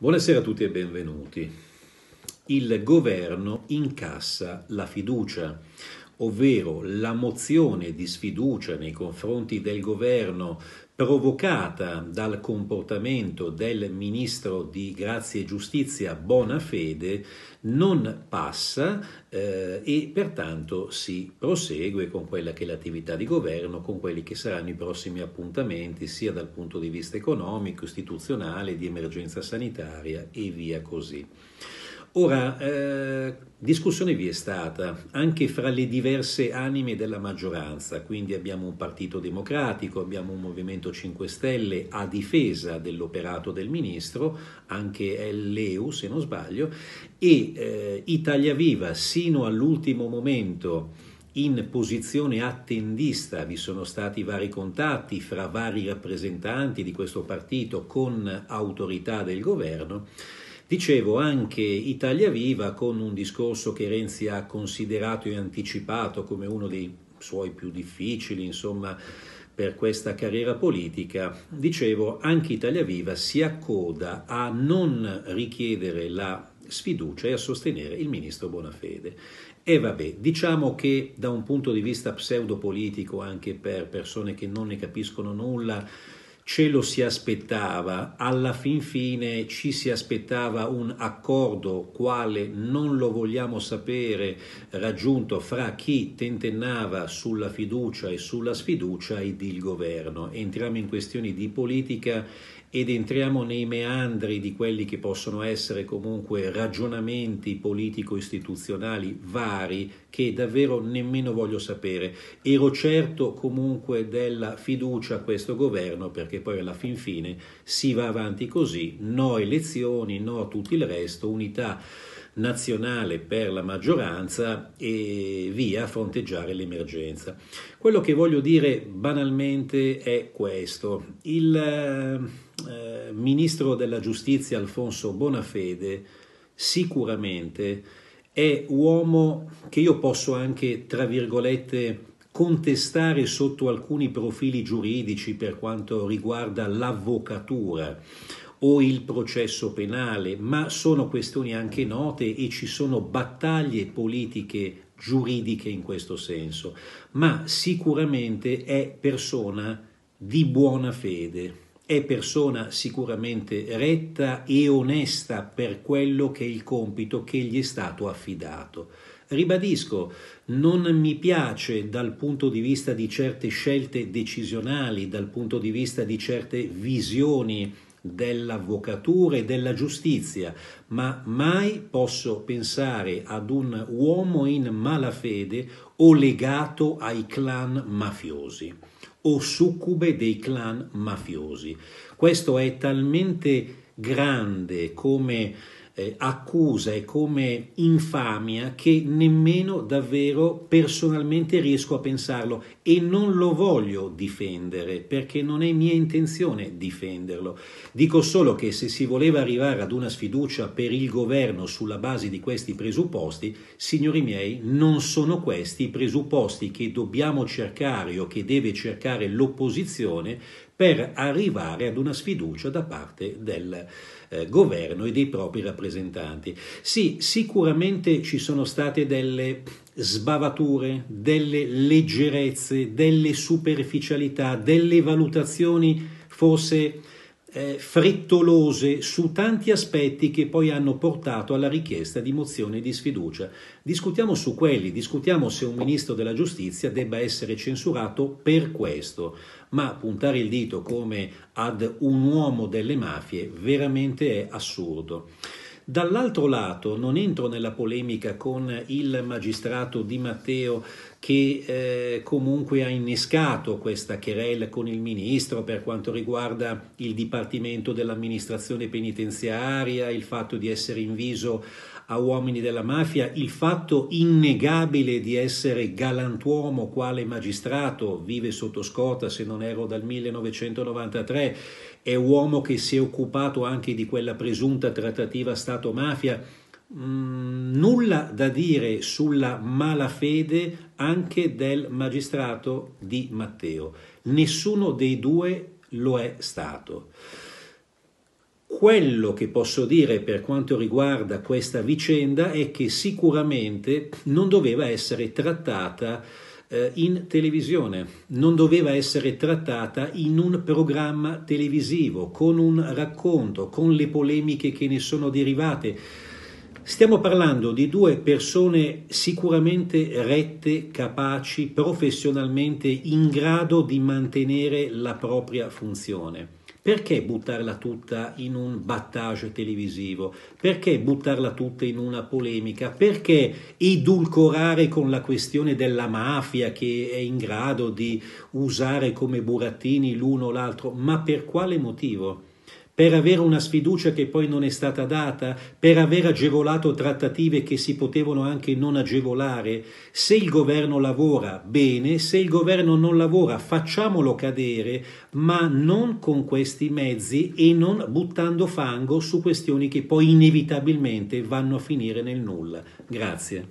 Buonasera a tutti e benvenuti. Il governo incassa la fiducia ovvero la mozione di sfiducia nei confronti del governo provocata dal comportamento del ministro di Grazia e Giustizia Bonafede non passa eh, e pertanto si prosegue con quella che è l'attività di governo, con quelli che saranno i prossimi appuntamenti sia dal punto di vista economico, istituzionale, di emergenza sanitaria e via così. Ora, eh, discussione vi è stata anche fra le diverse anime della maggioranza, quindi abbiamo un partito democratico, abbiamo un Movimento 5 Stelle a difesa dell'operato del ministro, anche l'EU se non sbaglio, e eh, Italia Viva sino all'ultimo momento in posizione attendista, vi sono stati vari contatti fra vari rappresentanti di questo partito con autorità del governo Dicevo anche Italia Viva con un discorso che Renzi ha considerato e anticipato come uno dei suoi più difficili, insomma, per questa carriera politica, dicevo anche Italia Viva si accoda a non richiedere la sfiducia e a sostenere il ministro Bonafede. E vabbè, diciamo che da un punto di vista pseudopolitico, anche per persone che non ne capiscono nulla, ce lo si aspettava, alla fin fine ci si aspettava un accordo quale non lo vogliamo sapere raggiunto fra chi tentennava sulla fiducia e sulla sfiducia ed il governo. Entriamo in questioni di politica ed entriamo nei meandri di quelli che possono essere comunque ragionamenti politico-istituzionali vari che davvero nemmeno voglio sapere. Ero certo comunque della fiducia a questo governo perché poi alla fin fine si va avanti così, no elezioni, no tutto il resto, unità nazionale per la maggioranza e via a fronteggiare l'emergenza. Quello che voglio dire banalmente è questo. Il eh, eh, ministro della giustizia Alfonso Bonafede sicuramente è uomo che io posso anche, tra virgolette, contestare sotto alcuni profili giuridici per quanto riguarda l'avvocatura o il processo penale, ma sono questioni anche note e ci sono battaglie politiche giuridiche in questo senso, ma sicuramente è persona di buona fede, è persona sicuramente retta e onesta per quello che è il compito che gli è stato affidato. Ribadisco, non mi piace dal punto di vista di certe scelte decisionali, dal punto di vista di certe visioni dell'avvocatura e della giustizia, ma mai posso pensare ad un uomo in malafede o legato ai clan mafiosi o succube dei clan mafiosi. Questo è talmente grande come eh, accusa e come infamia che nemmeno davvero personalmente riesco a pensarlo e non lo voglio difendere perché non è mia intenzione difenderlo. Dico solo che se si voleva arrivare ad una sfiducia per il governo sulla base di questi presupposti, signori miei, non sono questi i presupposti che dobbiamo cercare o che deve cercare l'opposizione per arrivare ad una sfiducia da parte del eh, governo e dei propri rappresentanti. Sì, sicuramente ci sono state delle sbavature, delle leggerezze, delle superficialità, delle valutazioni forse eh, frettolose su tanti aspetti che poi hanno portato alla richiesta di mozione di sfiducia. Discutiamo su quelli, discutiamo se un ministro della giustizia debba essere censurato per questo, ma puntare il dito come ad un uomo delle mafie veramente è assurdo. Dall'altro lato non entro nella polemica con il magistrato Di Matteo che eh, comunque ha innescato questa querela con il ministro per quanto riguarda il Dipartimento dell'amministrazione penitenziaria, il fatto di essere inviso a uomini della mafia, il fatto innegabile di essere galantuomo quale magistrato, vive sotto scorta se non ero dal 1993, è uomo che si è occupato anche di quella presunta trattativa Stato-mafia Mm, nulla da dire sulla malafede anche del magistrato di Matteo. Nessuno dei due lo è stato. Quello che posso dire per quanto riguarda questa vicenda è che sicuramente non doveva essere trattata eh, in televisione, non doveva essere trattata in un programma televisivo, con un racconto, con le polemiche che ne sono derivate Stiamo parlando di due persone sicuramente rette, capaci, professionalmente in grado di mantenere la propria funzione. Perché buttarla tutta in un battage televisivo? Perché buttarla tutta in una polemica? Perché edulcorare con la questione della mafia che è in grado di usare come burattini l'uno o l'altro? Ma per quale motivo? per avere una sfiducia che poi non è stata data, per aver agevolato trattative che si potevano anche non agevolare. Se il governo lavora bene, se il governo non lavora facciamolo cadere, ma non con questi mezzi e non buttando fango su questioni che poi inevitabilmente vanno a finire nel nulla. Grazie.